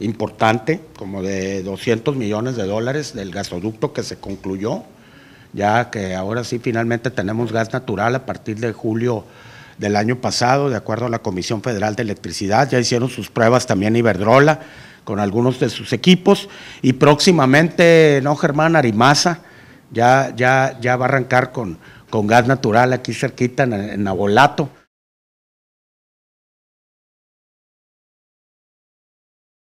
importante, como de 200 millones de dólares del gasoducto que se concluyó, ya que ahora sí finalmente tenemos gas natural a partir de julio del año pasado, de acuerdo a la Comisión Federal de Electricidad, ya hicieron sus pruebas también Iberdrola con algunos de sus equipos y próximamente, no Germán, Arimasa ya, ya, ya va a arrancar con, con gas natural aquí cerquita en, en Abolato.